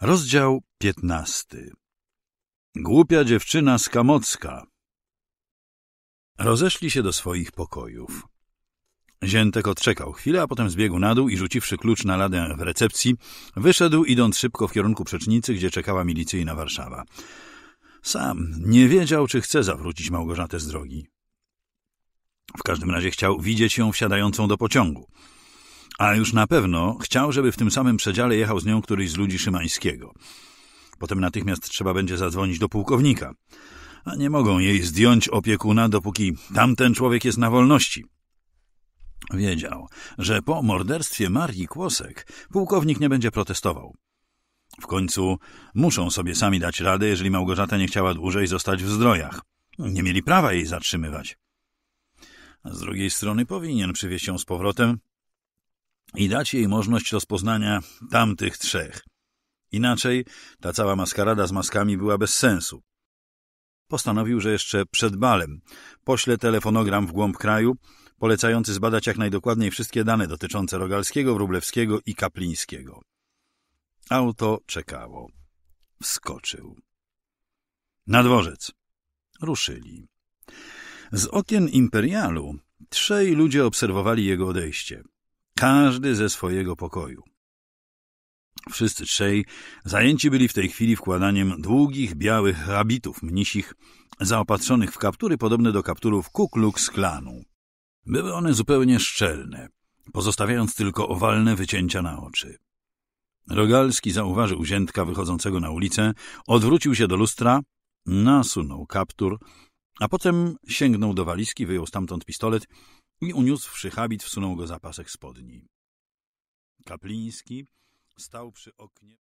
Rozdział 15 Głupia dziewczyna Skamocka Rozeszli się do swoich pokojów. Ziętek odczekał chwilę, a potem zbiegł na dół i rzuciwszy klucz na ladę w recepcji, wyszedł, idąc szybko w kierunku przecznicy, gdzie czekała milicyjna Warszawa. Sam nie wiedział, czy chce zawrócić Małgorzatę z drogi. W każdym razie chciał widzieć ją wsiadającą do pociągu. A już na pewno chciał, żeby w tym samym przedziale jechał z nią któryś z ludzi Szymańskiego. Potem natychmiast trzeba będzie zadzwonić do pułkownika. A nie mogą jej zdjąć opiekuna, dopóki tamten człowiek jest na wolności. Wiedział, że po morderstwie Marii Kłosek pułkownik nie będzie protestował. W końcu muszą sobie sami dać radę, jeżeli Małgorzata nie chciała dłużej zostać w zdrojach. Nie mieli prawa jej zatrzymywać. A z drugiej strony powinien przywieźć ją z powrotem i dać jej możliwość rozpoznania tamtych trzech. Inaczej ta cała maskarada z maskami była bez sensu. Postanowił, że jeszcze przed balem pośle telefonogram w głąb kraju, polecający zbadać jak najdokładniej wszystkie dane dotyczące Rogalskiego, Wróblewskiego i Kaplińskiego. Auto czekało. Wskoczył. Na dworzec. Ruszyli. Z okien Imperialu trzej ludzie obserwowali jego odejście każdy ze swojego pokoju. Wszyscy trzej zajęci byli w tej chwili wkładaniem długich, białych habitów mnisich, zaopatrzonych w kaptury podobne do kapturów Ku Klux Klanu. Były one zupełnie szczelne, pozostawiając tylko owalne wycięcia na oczy. Rogalski zauważył ziętka wychodzącego na ulicę, odwrócił się do lustra, nasunął kaptur, a potem sięgnął do walizki, wyjął stamtąd pistolet i uniósłszy habit, wsunął go za pasek spodni. Kapliński stał przy oknie.